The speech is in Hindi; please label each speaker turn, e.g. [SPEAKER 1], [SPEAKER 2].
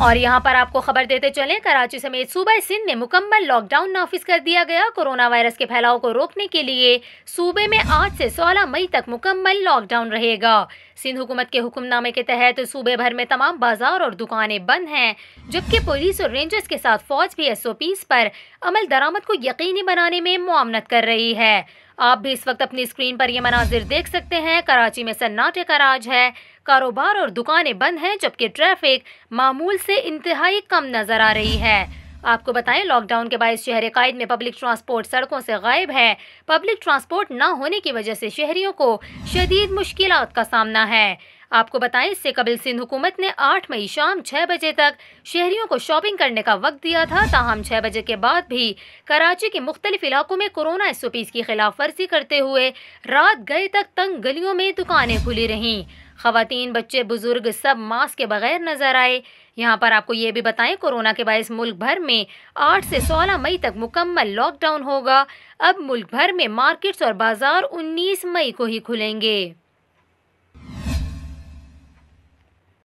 [SPEAKER 1] और यहाँ पर आपको खबर देते चले कराची समेत सूबे सिंध में मुकम्मल लॉकडाउन नाफिज कर दिया गया कोरोना वायरस के फैलाव को रोकने के लिए सूबे में आज से 16 मई तक मुकम्मल लॉकडाउन रहेगा सिंध हुकूमत के हुक्मनामे के तहत सूबे भर में तमाम बाजार और दुकानें बंद हैं जबकि पुलिस और रेंजर्स के साथ फौज भी एस ओ पीज पर अमल दरामद को यकीनी बनाने में मामनत कर रही है आप भी इस वक्त अपनी स्क्रीन पर ये मनाजिर देख सकते हैं कराची में सन्नाटे का राज है कारोबार और दुकानें बंद हैं जबकि ट्रैफिक मामूल से इंतहाई कम नजर आ रही है आपको बताएं लॉकडाउन के बाईस शहर कायद में पब्लिक ट्रांसपोर्ट सड़कों से गायब है पब्लिक ट्रांसपोर्ट न होने की वजह से शहरियों को शदीद मुश्किल का सामना है आपको बताएं इससे कबिल सिंध हुकूमत ने 8 मई शाम 6 बजे तक शहरियों को शॉपिंग करने का वक्त दिया था ताहम 6 बजे के बाद भी कराची के मुख्तलिफ इलाकों में कोरोना एस ओ की खिलाफ वर्जी करते हुए रात गए तक तंग गलियों में दुकानें खुली रहीं खातन बच्चे बुजुर्ग सब मास्क के बगैर नजर आए यहाँ पर आपको ये भी बताएं कोरोना के बायस मुल्क भर में 8 से 16 मई तक मुकम्मल लॉकडाउन होगा अब मुल्क भर में मार्केट्स और बाजार 19 मई को ही खुलेंगे